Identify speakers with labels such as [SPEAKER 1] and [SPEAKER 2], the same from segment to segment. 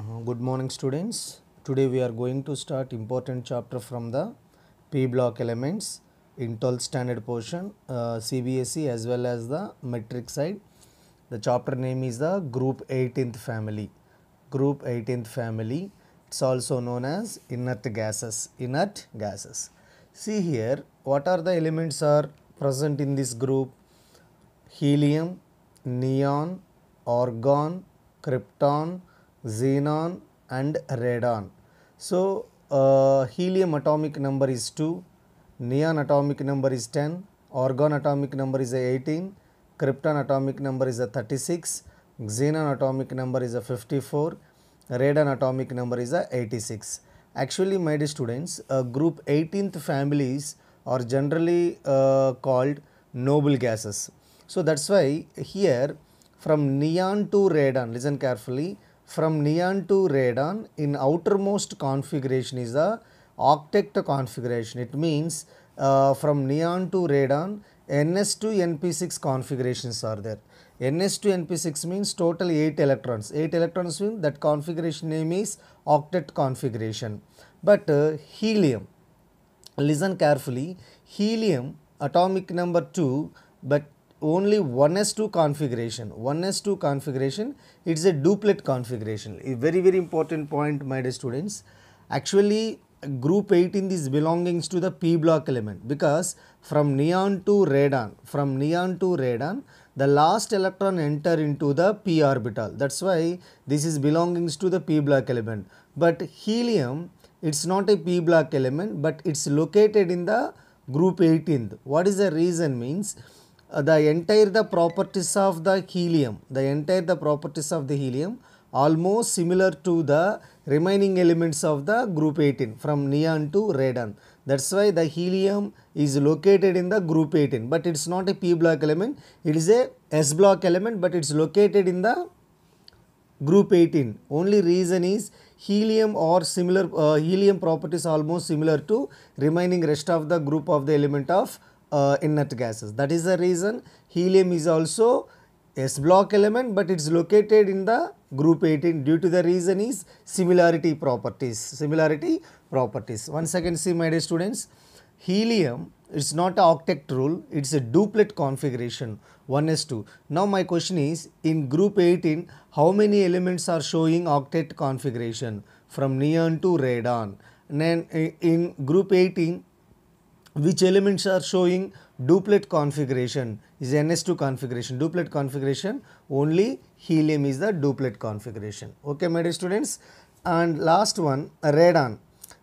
[SPEAKER 1] Uh-huh. good morning students today we are going to start important chapter from the p block elements in 12th standard portion uh, cbse as well as the metric side the chapter name is the group 18th family group 18th family it's also known as inert gases inert gases see here what are the elements are present in this group helium neon argon krypton xenon and radon. So, uh, helium atomic number is 2, neon atomic number is 10, argon atomic number is 18, krypton atomic number is 36, xenon atomic number is 54, radon atomic number is 86. Actually, my dear students, uh, group 18th families are generally uh, called noble gases. So, that is why here from neon to radon, listen carefully, from neon to radon in outermost configuration is the octet configuration. It means uh, from neon to radon NS to NP6 configurations are there. NS to NP6 means total 8 electrons. 8 electrons means that configuration name is octet configuration. But uh, helium, listen carefully, helium atomic number 2 but only 1s2 configuration, 1s2 configuration, it is a duplet configuration, a very very important point my dear students. Actually group 18 is belongings to the p block element because from neon to radon, from neon to radon, the last electron enter into the p orbital. That is why this is belongings to the p block element. But helium, it is not a p block element, but it is located in the group 18th. What is the reason means? Uh, the entire the properties of the helium, the entire the properties of the helium almost similar to the remaining elements of the group 18 from neon to radon. That's why the helium is located in the group 18 but it's not a P block element, it is a S block element but it's located in the group 18. Only reason is helium or similar uh, helium properties almost similar to remaining rest of the group of the element of uh, inert gases. That is the reason helium is also S block element, but it is located in the group 18 due to the reason is similarity properties, similarity properties. Once again see my dear students, helium is not octet rule, it's a duplet configuration 1s2. Now my question is in group 18 how many elements are showing octet configuration from neon to radon and then uh, in group 18 which elements are showing duplet configuration is NS2 configuration. Duplet configuration only helium is the duplet configuration. Okay, my dear students. And last one, radon.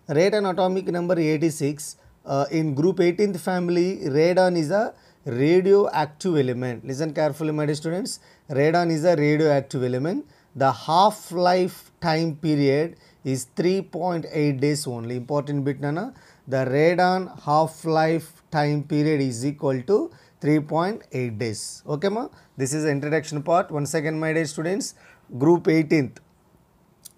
[SPEAKER 1] Radon atomic number 86 uh, in group 18th family, radon is a radioactive element. Listen carefully, my dear students. Radon is a radioactive element. The half-life time period is 3.8 days only. Important bit nana, the radon half-life time period is equal to 3.8 days. Okay ma? This is introduction part. Once again my dear students, group 18th.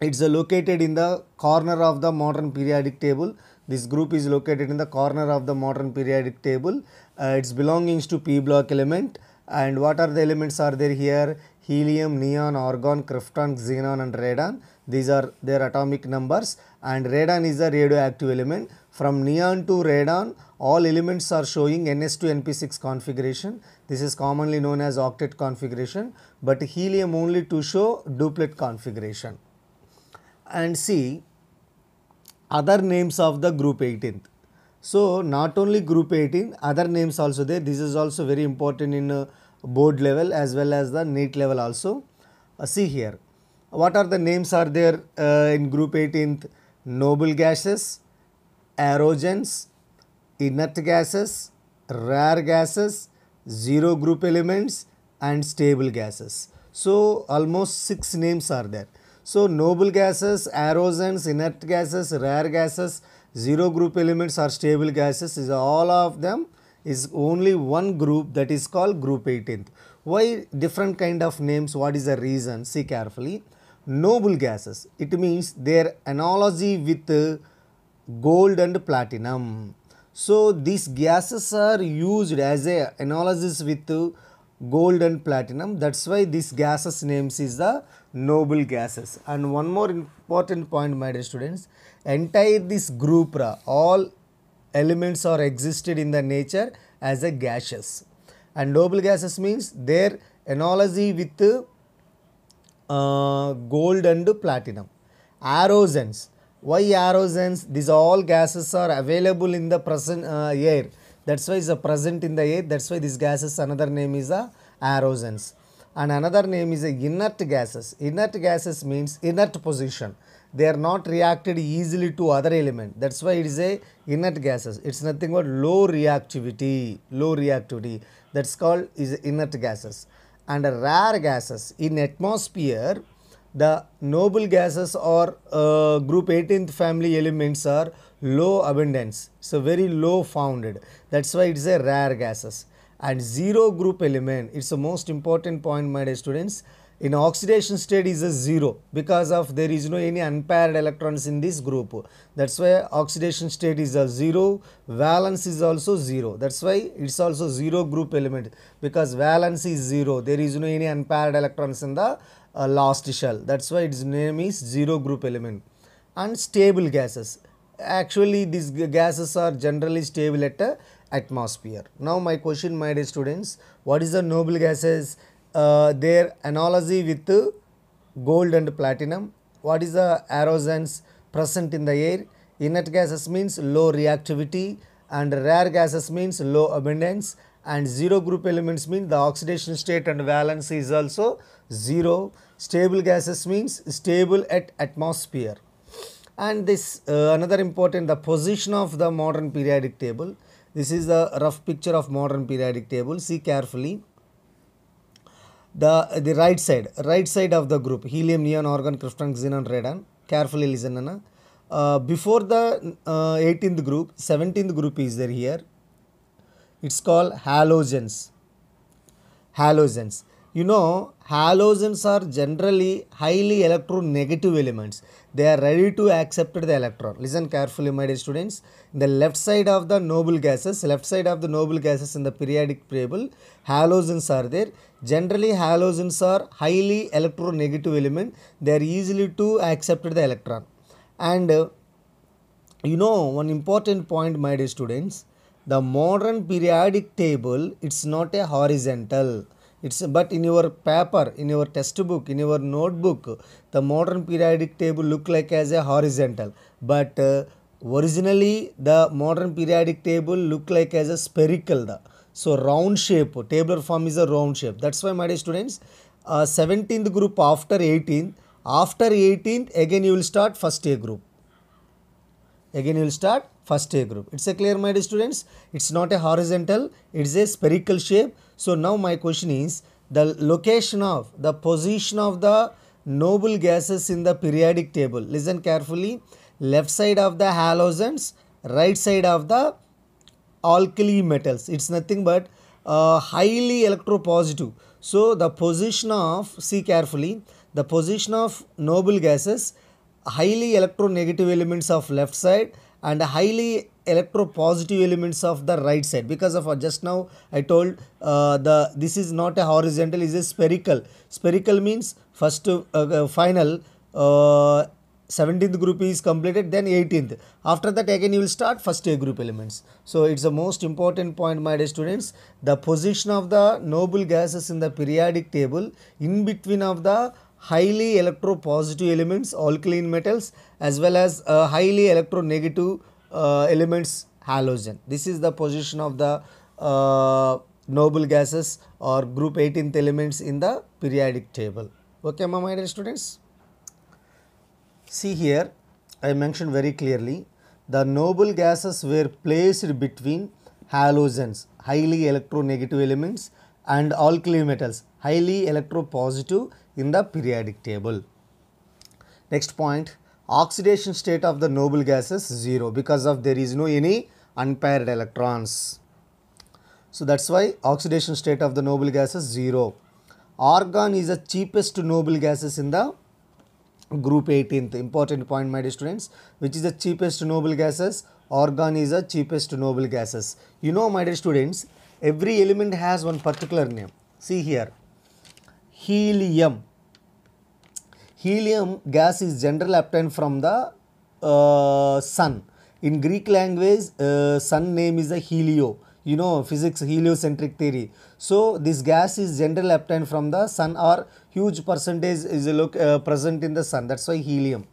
[SPEAKER 1] It's located in the corner of the modern periodic table. This group is located in the corner of the modern periodic table. Uh, it's belongings to P block element and what are the elements are there here? Helium, neon, argon, krypton, xenon and radon. These are their atomic numbers and radon is a radioactive element. From neon to radon, all elements are showing NS 2 NP6 configuration. This is commonly known as octet configuration, but helium only to show duplet configuration. And see other names of the group 18th. So, not only group 18, other names also there. This is also very important in uh, board level as well as the neat level also. Uh, see here, what are the names are there uh, in group 18th? Noble gases, aerogens, inert gases, rare gases, zero group elements and stable gases. So, almost 6 names are there. So, noble gases, aerogens, inert gases, rare gases, zero group elements are stable gases is all of them is only one group that is called group 18th. Why different kind of names? What is the reason? See carefully noble gases. It means their analogy with gold and platinum. So, these gases are used as a analysis with gold and platinum. That is why these gases names is the noble gases. And one more important point my dear students, entire this group all elements are existed in the nature as a gaseous. And noble gases means their analogy with gold and platinum. Arrowsens. Why arrowsens? These all gases are available in the present uh, air. That's why it's a present in the air. That's why these gases another name is a arrowsens. And another name is inert gases. Inert gases means inert position. They are not reacted easily to other element. That's why it is a inert gases. It's nothing but low reactivity. Low reactivity. That's called is inert gases and rare gases. In atmosphere, the noble gases or uh, group 18th family elements are low abundance. So, very low founded. That is why it is a rare gases. And zero group element, it is the most important point my dear students. In oxidation state is a 0 because of there is no any unpaired electrons in this group. That is why oxidation state is a 0, valence is also 0. That is why it is also 0 group element because valence is 0. There is no any unpaired electrons in the uh, last shell. That is why its name is 0 group element. And stable gases. Actually these gases are generally stable at a uh, atmosphere. Now my question my dear students, what is the noble gases? Uh, their analogy with gold and platinum. What is the arrogance present in the air? Inert gases means low reactivity and rare gases means low abundance and zero group elements mean the oxidation state and valence is also zero. Stable gases means stable at atmosphere. And this uh, another important the position of the modern periodic table. This is the rough picture of modern periodic table. See carefully the, the right side, right side of the group, helium, neon, argon, krypton, xenon, radon. Carefully listen, Anna. Uh, before the uh, 18th group, 17th group is there here. It's called halogens. Halogens you know halogens are generally highly electronegative elements they are ready to accept the electron listen carefully my dear students the left side of the noble gases left side of the noble gases in the periodic table halogens are there generally halogens are highly electronegative element they are easily to accept the electron and uh, you know one important point my dear students the modern periodic table it's not a horizontal it's, but in your paper, in your test book, in your notebook, the modern periodic table look like as a horizontal. But uh, originally the modern periodic table look like as a spherical. The. So round shape, tabular form is a round shape. That's why my dear students, uh, 17th group after 18th, after 18th again you will start first A group again you will start first A group. It's a clear my dear students. It's not a horizontal, it's a spherical shape. So now my question is the location of the position of the noble gases in the periodic table. Listen carefully. Left side of the halogens, right side of the alkali metals. It's nothing but uh, highly electropositive. So the position of, see carefully, the position of noble gases highly electronegative elements of left side and highly electropositive elements of the right side because of uh, just now I told uh, the this is not a horizontal is a spherical spherical means first uh, uh final 17th uh, group is completed then 18th after that again you will start first a group elements so it's the most important point my dear students the position of the noble gases in the periodic table in between of the highly electropositive elements alkaline metals as well as uh, highly electronegative uh, elements halogen. This is the position of the uh, noble gases or group 18th elements in the periodic table. Okay, my dear students. See here, I mentioned very clearly the noble gases were placed between halogens, highly electronegative elements and alkali metals, highly electropositive in the periodic table. Next point, oxidation state of the noble gases 0 because of there is no any unpaired electrons. So, that is why oxidation state of the noble gases 0. Argon is the cheapest noble gases in the group 18th important point my dear students which is the cheapest noble gases argon is the cheapest noble gases you know my dear students every element has one particular name see here helium. Helium gas is generally obtained from the uh, sun. In Greek language, uh, sun name is a helio. You know, physics heliocentric theory. So, this gas is generally obtained from the sun or huge percentage is uh, look, uh, present in the sun. That's why helium.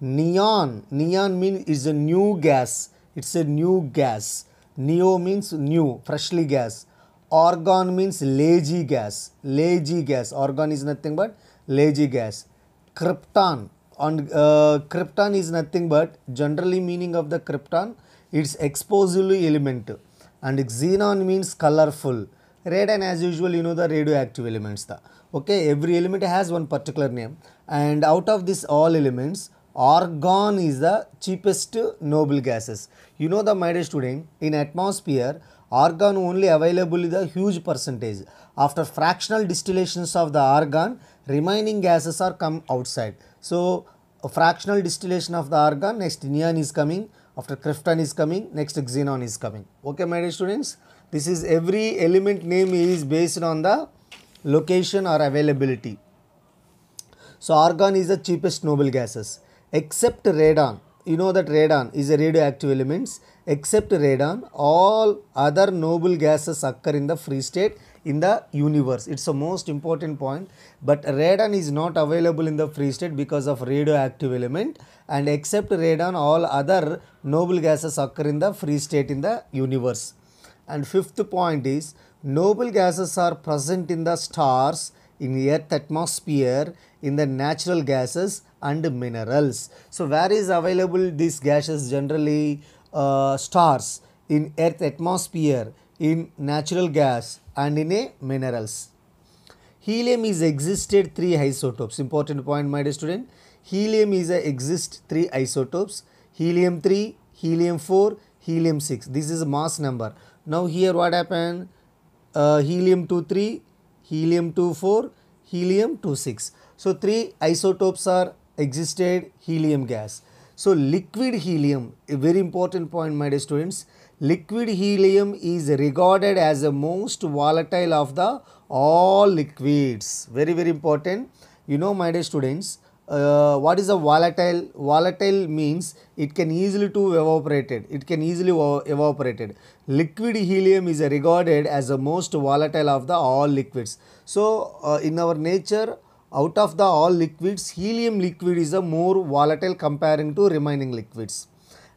[SPEAKER 1] Neon. Neon means is a new gas. It's a new gas. Neo means new, freshly gas. Argon means lazy gas. Lazy gas. Argon is nothing but lazy gas. Krypton. On uh, krypton is nothing but generally meaning of the krypton. It's explosively elemental. And xenon means colorful. Red and as usual you know the radioactive elements. The, okay every element has one particular name. And out of this all elements argon is the cheapest noble gases. You know the my dear student in atmosphere argon only available is a huge percentage. After fractional distillations of the argon, remaining gases are come outside. So, fractional distillation of the argon, next neon is coming, after krypton is coming, next xenon is coming. Okay, my dear students, this is every element name is based on the location or availability. So, argon is the cheapest noble gases except radon you know that radon is a radioactive elements except radon all other noble gases occur in the free state in the universe it's a most important point but radon is not available in the free state because of radioactive element and except radon all other noble gases occur in the free state in the universe and fifth point is noble gases are present in the stars in the earth atmosphere in the natural gases and minerals. So, where is available these gases generally uh, stars in earth atmosphere, in natural gas and in a minerals. Helium is existed three isotopes. Important point my dear student. Helium is a exist three isotopes. Helium 3, helium 4, helium 6. This is mass number. Now here what happened? Uh, helium 2 3, helium 2 4, helium 2 6. So three isotopes are existed helium gas. So liquid helium, a very important point my dear students, liquid helium is regarded as the most volatile of the all liquids. Very, very important. You know my dear students, uh, what is a volatile? Volatile means it can easily to evaporated. It can easily evaporated. Liquid helium is regarded as the most volatile of the all liquids. So, uh, in our nature, out of the all liquids, helium liquid is a more volatile comparing to remaining liquids.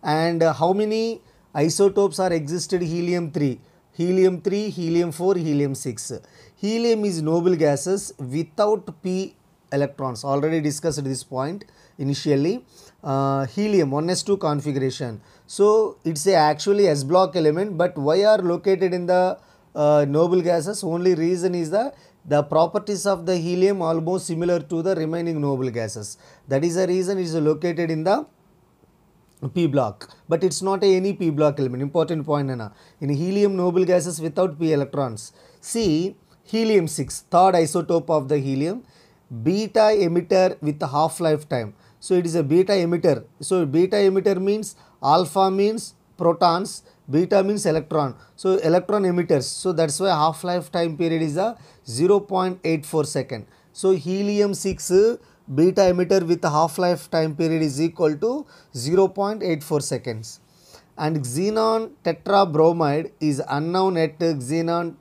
[SPEAKER 1] And uh, how many isotopes are existed helium 3? Helium 3, helium 4, helium 6. Helium is noble gases without p electrons. Already discussed this point initially. Uh, helium 1s2 configuration. So, it's a actually S block element but why are located in the uh, noble gases? Only reason is the the properties of the helium almost similar to the remaining noble gases. That is the reason it is located in the P block, but it's not a any P block element. Important point, Anna. In helium noble gases without P electrons. See, helium 6, third isotope of the helium, beta emitter with half life time. So, it is a beta emitter. So, beta emitter means alpha means protons, beta means electron so electron emitters so that's why half life time period is a 0.84 second so helium 6 beta emitter with half life time period is equal to 0.84 seconds and xenon tetrabromide is unknown at xenon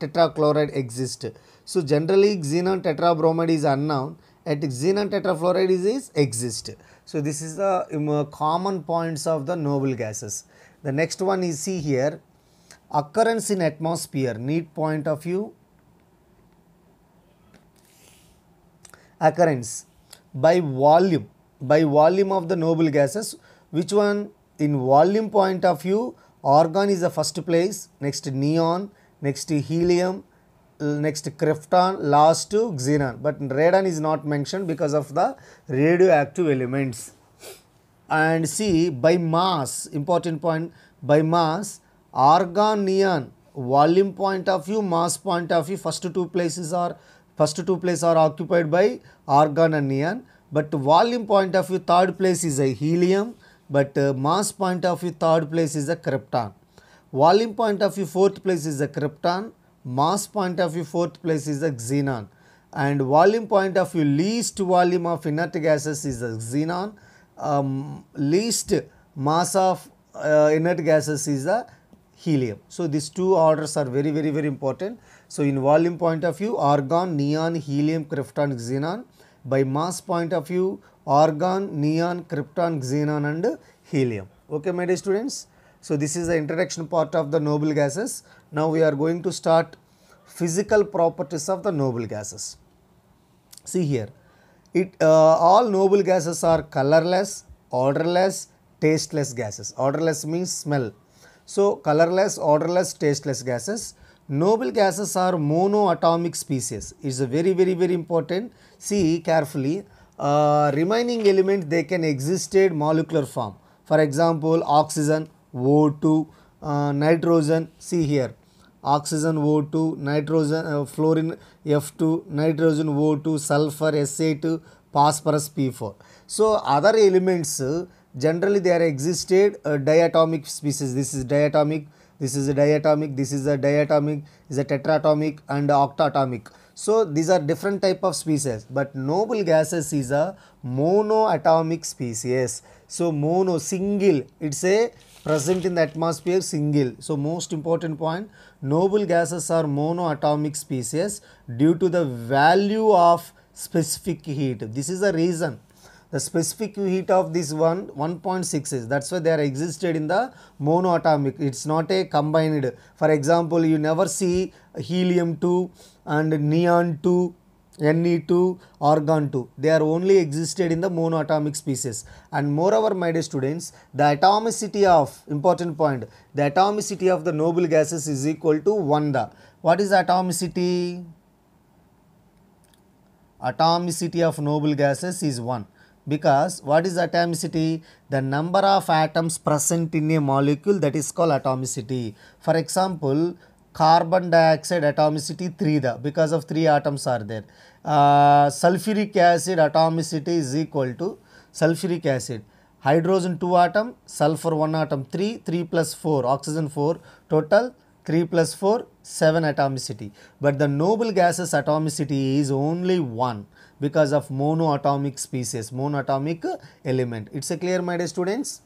[SPEAKER 1] tetrachloride exist so generally xenon tetrabromide is unknown at xenon tetrafluoride is, is exist so this is the um, common points of the noble gases the next one is see here occurrence in atmosphere need point of view occurrence by volume by volume of the noble gases which one in volume point of view argon is the first place next neon next helium next krypton last to xenon but radon is not mentioned because of the radioactive elements and see by mass, important point, by mass, argon neon, volume point of view, mass point of view, first two places are, first two places are occupied by argon and neon, but volume point of view, third place is a helium, but uh, mass point of view, third place is a krypton. Volume point of view, fourth place is a krypton, mass point of view, fourth place is a xenon and volume point of view least volume of inert gases is a xenon um, least mass of uh, inert gases is the helium. So, these two orders are very very very important. So, in volume point of view argon, neon, helium, krypton, xenon. By mass point of view argon, neon, krypton, xenon and helium. Okay my dear students. So, this is the introduction part of the noble gases. Now, we are going to start physical properties of the noble gases. See here it uh, all noble gases are colorless, odorless, tasteless gases. Odorless means smell. So, colorless, odorless, tasteless gases. Noble gases are monoatomic species. It's a very, very, very important. See carefully. Uh, remaining element they can exist in molecular form. For example, oxygen, O2, uh, nitrogen, see here oxygen O2, nitrogen, uh, fluorine F2, nitrogen O2, sulfur SA2, phosphorus P4. So other elements uh, generally they are existed uh, diatomic species. This is diatomic, this is a diatomic, this is a diatomic, is a tetratomic and octatomic. So these are different type of species but noble gases is a monoatomic species. So mono single it's a present in the atmosphere single. So, most important point noble gases are monoatomic species due to the value of specific heat. This is the reason the specific heat of this one 1.6 is that is why they are existed in the monoatomic it is not a combined. For example, you never see helium 2 and neon 2 Ne2, argon2. They are only existed in the monoatomic species. And moreover, my dear students, the atomicity of, important point, the atomicity of the noble gases is equal to 1 the. What is atomicity? Atomicity of noble gases is 1 because what is atomicity? The number of atoms present in a molecule that is called atomicity. For example, carbon dioxide atomicity 3 the because of 3 atoms are there. Uh, sulfuric acid atomicity is equal to sulfuric acid. Hydrogen 2 atom, sulfur 1 atom 3, 3 plus 4, oxygen 4, total 3 plus 4, 7 atomicity. But the noble gases atomicity is only 1 because of monoatomic species, monoatomic element. It's a clear my dear students?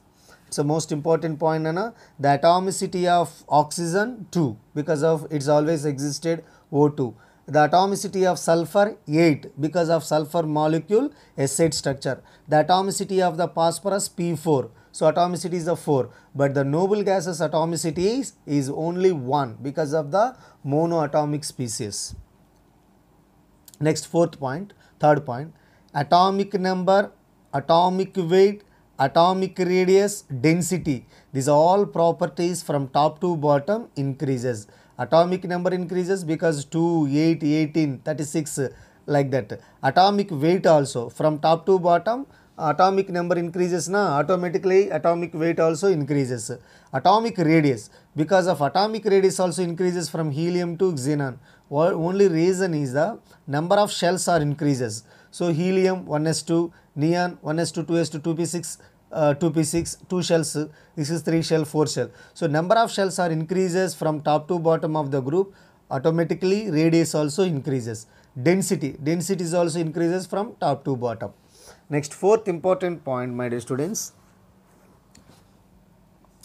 [SPEAKER 1] So, most important point Nana, the atomicity of oxygen 2 because of it's always existed O2. The atomicity of sulfur 8 because of sulfur molecule S8 structure. The atomicity of the phosphorus P4. So, atomicity is a 4, but the noble gases atomicity is, is only 1 because of the monoatomic species. Next fourth point, third point, atomic number, atomic weight, atomic radius, density. These all properties from top to bottom increases. Atomic number increases because 2, 8, 18, 36 like that. Atomic weight also from top to bottom atomic number increases na automatically atomic weight also increases. Atomic radius because of atomic radius also increases from helium to xenon. Only reason is the number of shells are increases. So, helium 1s2, neon 1s2, 2s2, 2p6, uh, 2p6, 2 shells, this is 3 shell, 4 shell. So, number of shells are increases from top to bottom of the group, automatically radius also increases. Density, density is also increases from top to bottom. Next fourth important point my dear students,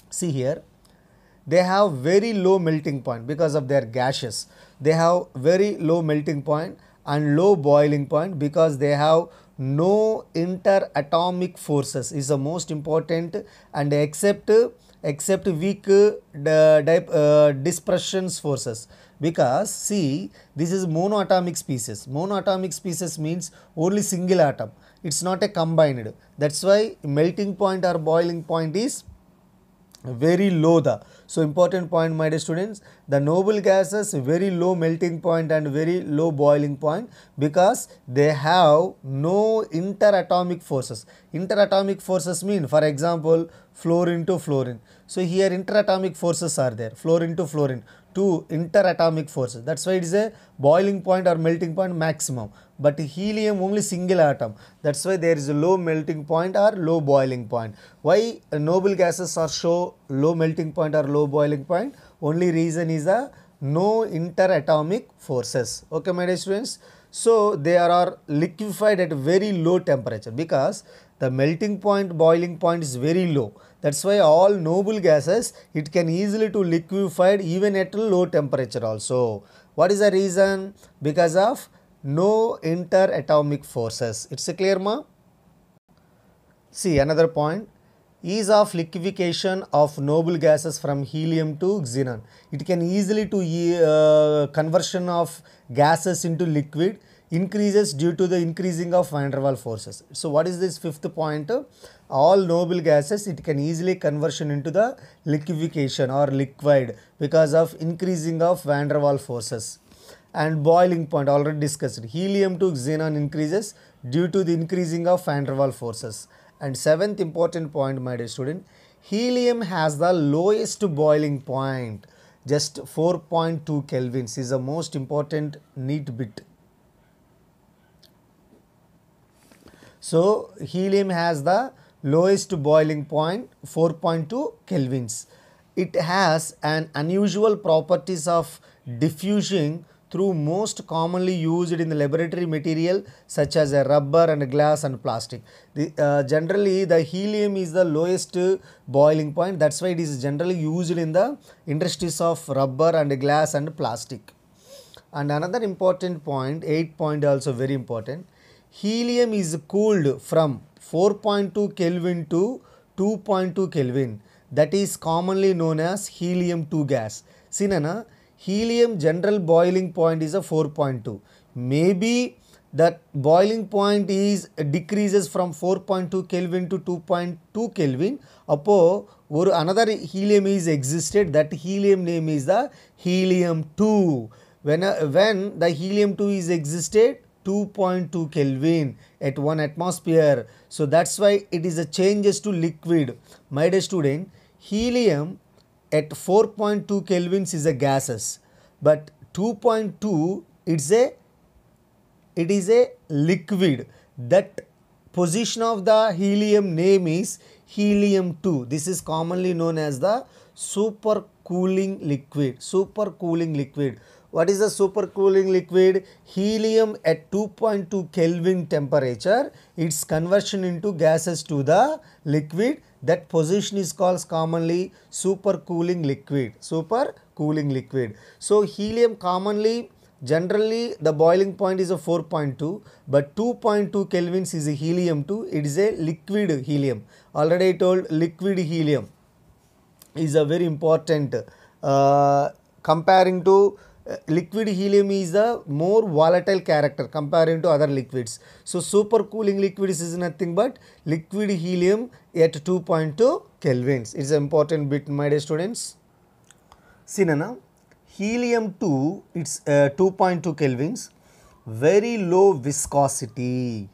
[SPEAKER 1] see here, they have very low melting point because of their gases. They have very low melting point and low boiling point because they have no interatomic forces is the most important and except except weak uh, uh dispersions forces because see this is monoatomic species monoatomic species means only single atom it's not a combined that's why melting point or boiling point is very low the so important point my dear students the noble gases very low melting point and very low boiling point because they have no interatomic forces interatomic forces mean for example fluorine to fluorine so here interatomic forces are there fluorine to fluorine two interatomic forces that's why it is a boiling point or melting point maximum but helium only single atom that's why there is a low melting point or low boiling point why noble gases are show low melting point or low boiling point only reason is a no interatomic forces okay my dear students so they are liquefied at very low temperature because the melting point boiling point is very low that's why all noble gases it can easily to liquefied even at low temperature also what is the reason because of no interatomic forces. It's a clear ma? See another point ease of liquefaction of noble gases from helium to xenon. It can easily to uh, conversion of gases into liquid increases due to the increasing of van der Waal forces. So what is this fifth point? All noble gases it can easily conversion into the liquefaction or liquid because of increasing of van der Waal forces and boiling point already discussed. Helium to xenon increases due to the increasing of van der forces. And seventh important point my dear student, helium has the lowest boiling point just 4.2 kelvins is the most important neat bit. So, helium has the lowest boiling point 4.2 kelvins. It has an unusual properties of diffusing through most commonly used in the laboratory material such as a rubber and glass and plastic. The, uh, generally the helium is the lowest boiling point that's why it is generally used in the industries of rubber and glass and plastic. And another important point, 8 point also very important, helium is cooled from 4.2 Kelvin to 2.2 Kelvin that is commonly known as helium 2 gas. See, na helium general boiling point is a 4.2. Maybe that boiling point is decreases from 4.2 Kelvin to 2.2 Kelvin. Appo, or another helium is existed. That helium name is the helium 2. When, uh, when the helium 2 is existed, 2.2 Kelvin at 1 atmosphere. So that's why it is a changes to liquid. My dear student, helium at 4.2 kelvins is a gases but 2.2 it's a it is a liquid that position of the helium name is helium 2 this is commonly known as the super cooling liquid Super cooling liquid what is a supercooling liquid? Helium at 2.2 Kelvin temperature, its conversion into gases to the liquid. That position is called commonly supercooling liquid, supercooling liquid. So helium commonly generally the boiling point is a 4.2 but 2.2 kelvins is a helium 2 it is a liquid helium already I told liquid helium is a very important uh, comparing to uh, liquid helium is a more volatile character comparing to other liquids. So, supercooling liquids is nothing but liquid helium at 2.2 kelvins. It is important bit my dear students. See Nana, helium 2 it's uh, 2.2 kelvins, very low viscosity.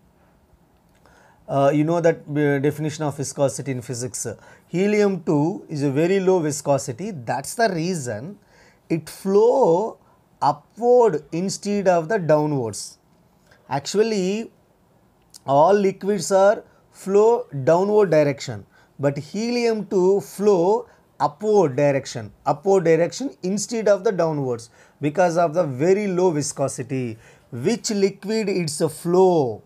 [SPEAKER 1] Uh, you know that uh, definition of viscosity in physics. Helium 2 is a very low viscosity. That's the reason it flow upward instead of the downwards. Actually, all liquids are flow downward direction, but helium to flow upward direction, upward direction instead of the downwards because of the very low viscosity. Which liquid it's a flow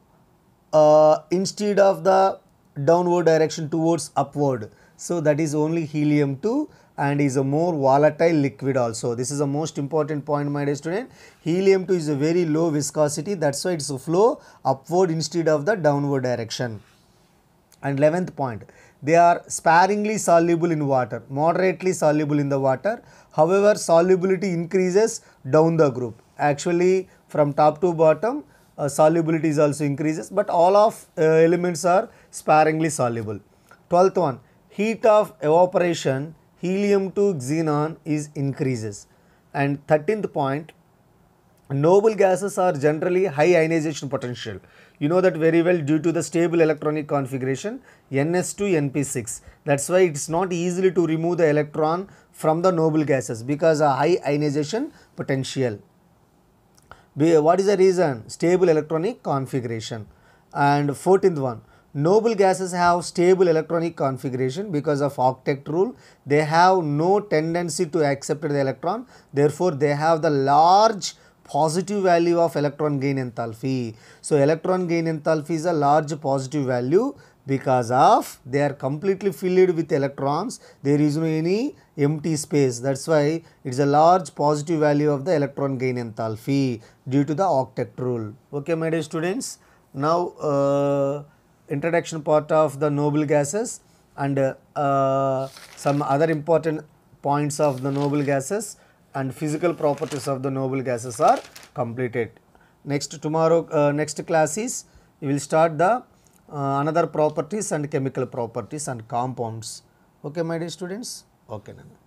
[SPEAKER 1] uh, instead of the downward direction towards upward. So that is only helium to and is a more volatile liquid also. This is the most important point my dear student. Helium 2 is a very low viscosity that's why it's a flow upward instead of the downward direction. And 11th point, they are sparingly soluble in water, moderately soluble in the water. However, solubility increases down the group. Actually, from top to bottom, uh, solubility is also increases, but all of uh, elements are sparingly soluble. 12th one, heat of evaporation helium to xenon is increases. And 13th point, noble gases are generally high ionization potential. You know that very well due to the stable electronic configuration Ns to Np6. That's why it's not easily to remove the electron from the noble gases because a high ionization potential. What is the reason? Stable electronic configuration. And 14th one, noble gases have stable electronic configuration because of octet rule. They have no tendency to accept the electron. Therefore, they have the large positive value of electron gain enthalpy. So, electron gain enthalpy is a large positive value because of they are completely filled with electrons. There is no any empty space. That is why it is a large positive value of the electron gain enthalpy due to the octet rule. Okay, my dear students. Now, uh, introduction part of the noble gases and uh, some other important points of the noble gases and physical properties of the noble gases are completed. Next tomorrow, uh, next class is we will start the uh, another properties and chemical properties and compounds. Okay, my dear students. Okay, Nana.